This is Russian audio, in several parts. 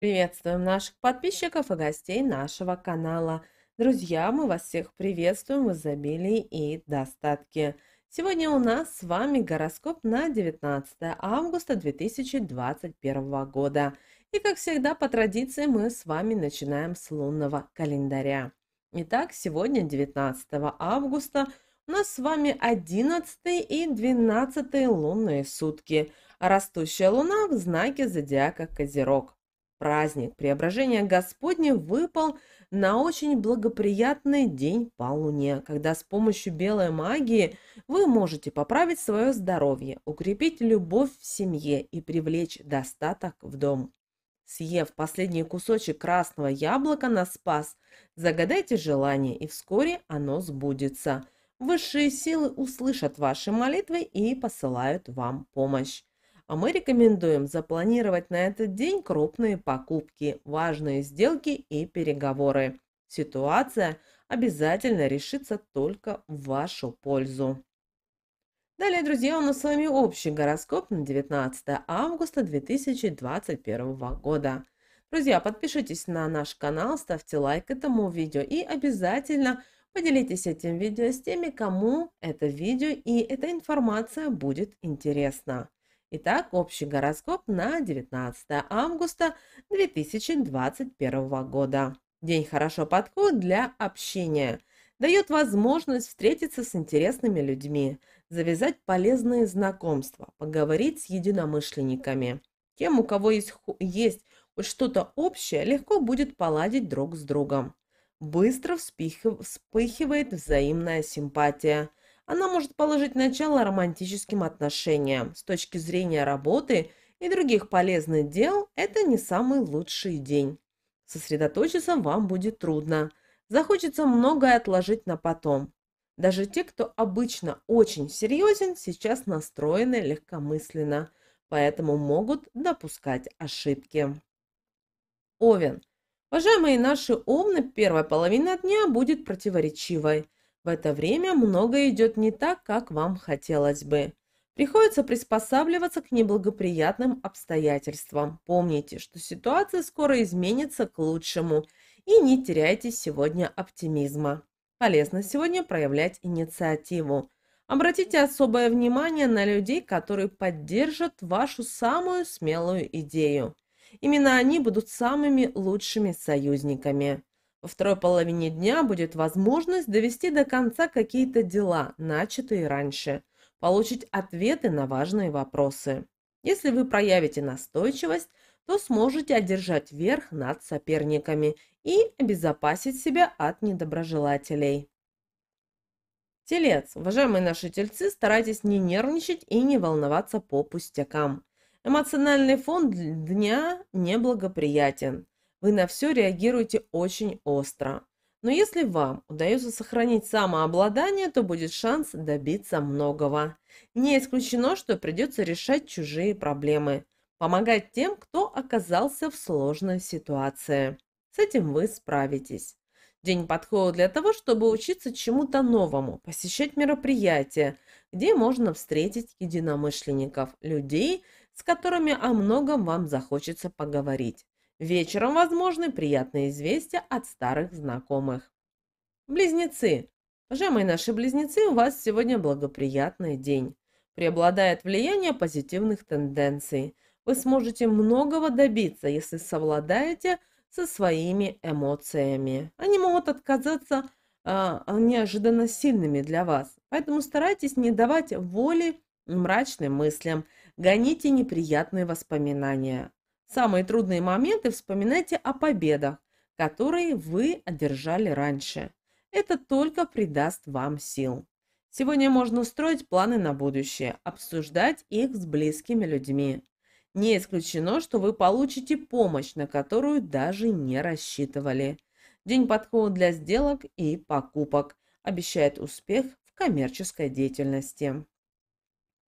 Приветствуем наших подписчиков и гостей нашего канала. Друзья, мы вас всех приветствуем в изобилии и достатке. Сегодня у нас с вами гороскоп на 19 августа 2021 года. И как всегда, по традиции, мы с вами начинаем с лунного календаря. Итак, сегодня 19 августа у нас с вами 11 и 12 лунные сутки. А растущая луна в знаке зодиака Козерог праздник преображения Господне выпал на очень благоприятный день полуния, когда с помощью белой магии вы можете поправить свое здоровье, укрепить любовь в семье и привлечь достаток в дом. Съев последний кусочек красного яблока на спас, загадайте желание, и вскоре оно сбудется. Высшие силы услышат ваши молитвы и посылают вам помощь. А мы рекомендуем запланировать на этот день крупные покупки, важные сделки и переговоры. Ситуация обязательно решится только в вашу пользу. Далее, друзья, у нас с вами общий гороскоп на 19 августа 2021 года. Друзья, подпишитесь на наш канал, ставьте лайк этому видео и обязательно поделитесь этим видео с теми, кому это видео и эта информация будет интересна. Итак, общий гороскоп на 19 августа 2021 года. День хорошо подходит для общения. Дает возможность встретиться с интересными людьми, завязать полезные знакомства, поговорить с единомышленниками. Тем, у кого есть, есть хоть что-то общее, легко будет поладить друг с другом. Быстро вспыхивает взаимная симпатия. Она может положить начало романтическим отношениям. С точки зрения работы и других полезных дел это не самый лучший день. Сосредоточиться вам будет трудно. Захочется многое отложить на потом. Даже те, кто обычно очень серьезен, сейчас настроены легкомысленно, поэтому могут допускать ошибки. Овен. Уважаемые наши овны, первая половина дня будет противоречивой. В это время многое идет не так, как вам хотелось бы. Приходится приспосабливаться к неблагоприятным обстоятельствам. Помните, что ситуация скоро изменится к лучшему, и не теряйте сегодня оптимизма. Полезно сегодня проявлять инициативу. Обратите особое внимание на людей, которые поддержат вашу самую смелую идею. Именно они будут самыми лучшими союзниками. Во второй половине дня будет возможность довести до конца какие-то дела, начатые раньше, получить ответы на важные вопросы. Если вы проявите настойчивость, то сможете одержать верх над соперниками и обезопасить себя от недоброжелателей. Телец. Уважаемые наши тельцы, старайтесь не нервничать и не волноваться по пустякам. Эмоциональный фон дня неблагоприятен вы на все реагируете очень остро. Но если вам удается сохранить самообладание, то будет шанс добиться многого. Не исключено, что придется решать чужие проблемы, помогать тем, кто оказался в сложной ситуации. С этим вы справитесь. День подходит для того, чтобы учиться чему-то новому, посещать мероприятия, где можно встретить единомышленников, людей, с которыми о многом вам захочется поговорить. Вечером возможны приятные известия от старых знакомых. Близнецы. Уважаемые наши близнецы, у вас сегодня благоприятный день. Преобладает влияние позитивных тенденций. Вы сможете многого добиться, если совладаете со своими эмоциями. Они могут отказаться э, неожиданно сильными для вас. Поэтому старайтесь не давать воли мрачным мыслям. Гоните неприятные воспоминания. Самые трудные моменты вспоминайте о победах, которые вы одержали раньше. Это только придаст вам сил. Сегодня можно строить планы на будущее, обсуждать их с близкими людьми. Не исключено, что вы получите помощь, на которую даже не рассчитывали. День подходит для сделок и покупок. Обещает успех в коммерческой деятельности.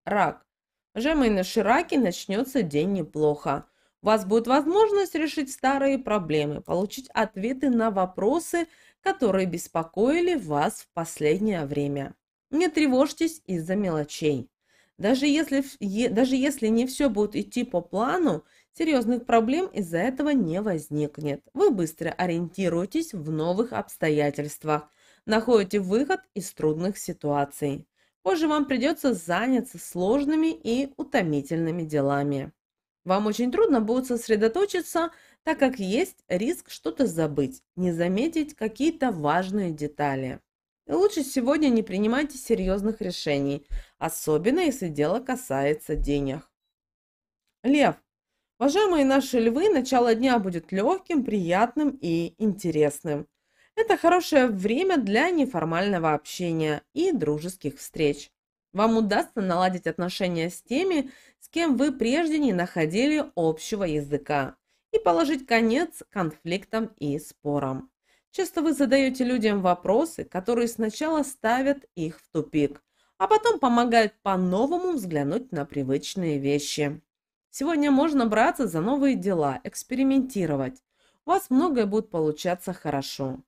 Рак. Жемайна Шираки начнется день неплохо. У вас будет возможность решить старые проблемы, получить ответы на вопросы, которые беспокоили вас в последнее время. Не тревожьтесь из-за мелочей. Даже если, даже если не все будет идти по плану, серьезных проблем из-за этого не возникнет. Вы быстро ориентируетесь в новых обстоятельствах, находите выход из трудных ситуаций. Позже вам придется заняться сложными и утомительными делами. Вам очень трудно будет сосредоточиться, так как есть риск что-то забыть, не заметить какие-то важные детали. И лучше сегодня не принимайте серьезных решений, особенно если дело касается денег. Лев. Уважаемые наши львы, начало дня будет легким, приятным и интересным. Это хорошее время для неформального общения и дружеских встреч. Вам удастся наладить отношения с теми, с кем вы прежде не находили общего языка, и положить конец конфликтам и спорам. Часто вы задаете людям вопросы, которые сначала ставят их в тупик, а потом помогают по-новому взглянуть на привычные вещи. Сегодня можно браться за новые дела, экспериментировать. У вас многое будет получаться хорошо.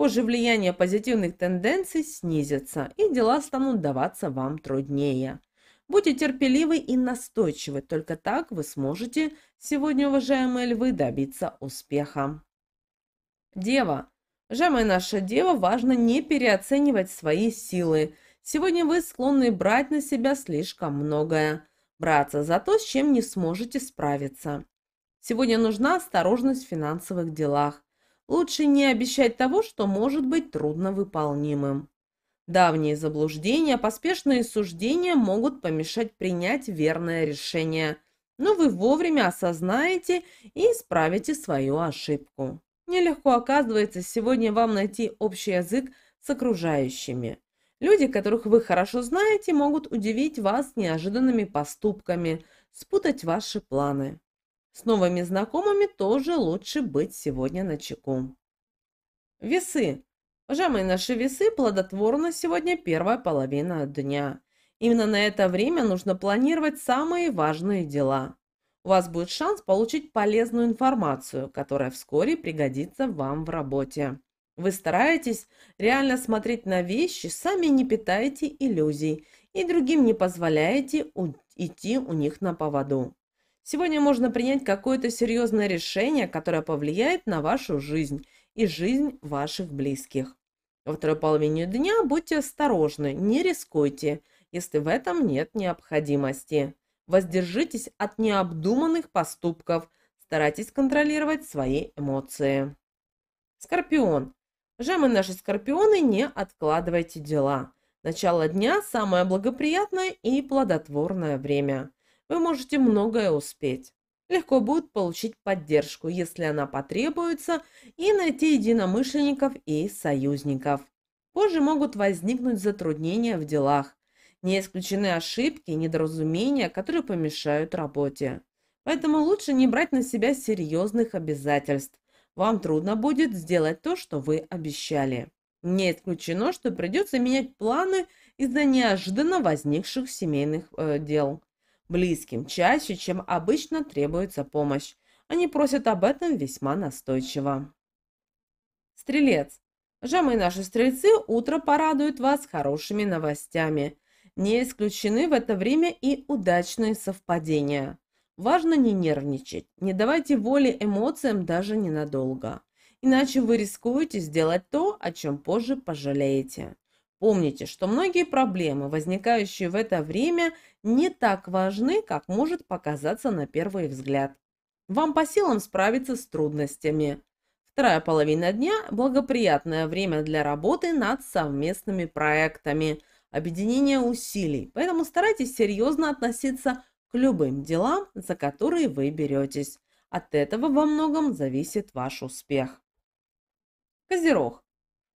Позже влияние позитивных тенденций снизится, и дела станут даваться вам труднее. Будьте терпеливы и настойчивы, только так вы сможете сегодня, уважаемые львы, добиться успеха. Дева. Уважаемая наша дева, важно не переоценивать свои силы. Сегодня вы склонны брать на себя слишком многое, браться за то, с чем не сможете справиться. Сегодня нужна осторожность в финансовых делах. Лучше не обещать того, что может быть трудновыполнимым. Давние заблуждения, поспешные суждения могут помешать принять верное решение, но вы вовремя осознаете и исправите свою ошибку. Нелегко оказывается сегодня вам найти общий язык с окружающими. Люди, которых вы хорошо знаете, могут удивить вас неожиданными поступками, спутать ваши планы. С новыми знакомыми тоже лучше быть сегодня на чеку. Весы. Уважаемые наши весы, плодотворна сегодня первая половина дня. Именно на это время нужно планировать самые важные дела. У вас будет шанс получить полезную информацию, которая вскоре пригодится вам в работе. Вы стараетесь реально смотреть на вещи, сами не питаете иллюзий и другим не позволяете идти у них на поводу. Сегодня можно принять какое-то серьезное решение, которое повлияет на вашу жизнь и жизнь ваших близких. Во второй половине дня будьте осторожны, не рискуйте, если в этом нет необходимости. Воздержитесь от необдуманных поступков, старайтесь контролировать свои эмоции. Скорпион. Жемы наши скорпионы, не откладывайте дела. Начало дня – самое благоприятное и плодотворное время вы можете многое успеть. Легко будет получить поддержку, если она потребуется, и найти единомышленников и союзников. Позже могут возникнуть затруднения в делах. Не исключены ошибки и недоразумения, которые помешают работе. Поэтому лучше не брать на себя серьезных обязательств. Вам трудно будет сделать то, что вы обещали. Не исключено, что придется менять планы из-за неожиданно возникших семейных э, дел близким чаще, чем обычно требуется помощь. Они просят об этом весьма настойчиво. Стрелец. Жамы наши стрельцы утро порадуют вас хорошими новостями. Не исключены в это время и удачные совпадения. Важно не нервничать, не давайте воли эмоциям даже ненадолго. Иначе вы рискуете сделать то, о чем позже пожалеете. Помните, что многие проблемы, возникающие в это время, не так важны, как может показаться на первый взгляд. Вам по силам справиться с трудностями. Вторая половина дня – благоприятное время для работы над совместными проектами, объединения усилий, поэтому старайтесь серьезно относиться к любым делам, за которые вы беретесь. От этого во многом зависит ваш успех. Козерог.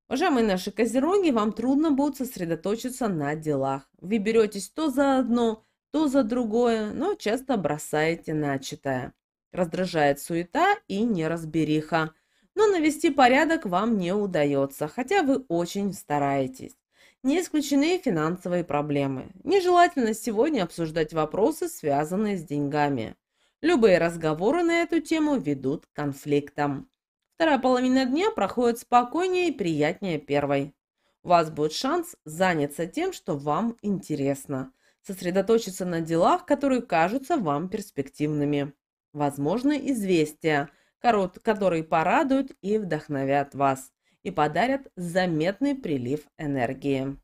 Уважаемые наши козероги, вам трудно будет сосредоточиться на делах. Вы беретесь то за одно, то за другое, но часто бросаете начатое. Раздражает суета и неразбериха. Но навести порядок вам не удается, хотя вы очень стараетесь. Не исключены финансовые проблемы. Нежелательно сегодня обсуждать вопросы, связанные с деньгами. Любые разговоры на эту тему ведут к конфликтам. Вторая половина дня проходит спокойнее и приятнее первой. У вас будет шанс заняться тем, что вам интересно. Сосредоточиться на делах, которые кажутся вам перспективными. Возможны известия, которые порадуют и вдохновят вас. И подарят заметный прилив энергии.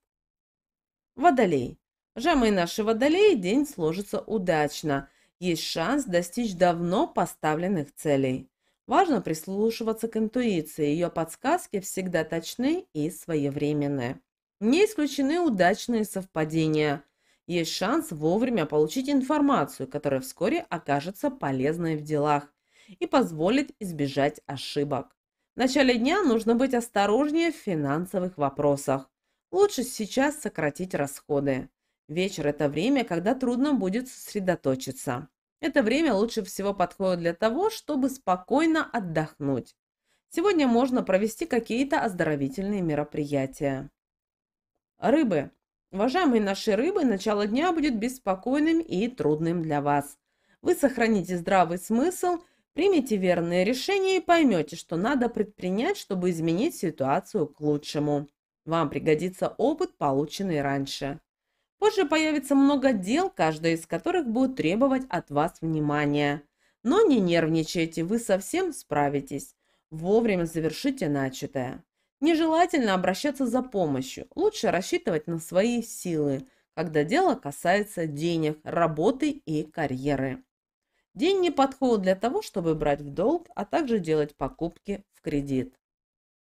Водолей. Жамы наши водолеи день сложится удачно. Есть шанс достичь давно поставленных целей. Важно прислушиваться к интуиции, ее подсказки всегда точны и своевременны. Не исключены удачные совпадения. Есть шанс вовремя получить информацию, которая вскоре окажется полезной в делах и позволит избежать ошибок. В начале дня нужно быть осторожнее в финансовых вопросах. Лучше сейчас сократить расходы. Вечер – это время, когда трудно будет сосредоточиться. Это время лучше всего подходит для того, чтобы спокойно отдохнуть. Сегодня можно провести какие-то оздоровительные мероприятия. Рыбы. Уважаемые наши рыбы, начало дня будет беспокойным и трудным для вас. Вы сохраните здравый смысл, примите верные решения и поймете, что надо предпринять, чтобы изменить ситуацию к лучшему. Вам пригодится опыт, полученный раньше. Позже появится много дел, каждое из которых будет требовать от вас внимания. Но не нервничайте, вы совсем справитесь. Вовремя завершите начатое. Нежелательно обращаться за помощью. Лучше рассчитывать на свои силы, когда дело касается денег, работы и карьеры. День не подходит для того, чтобы брать в долг, а также делать покупки в кредит.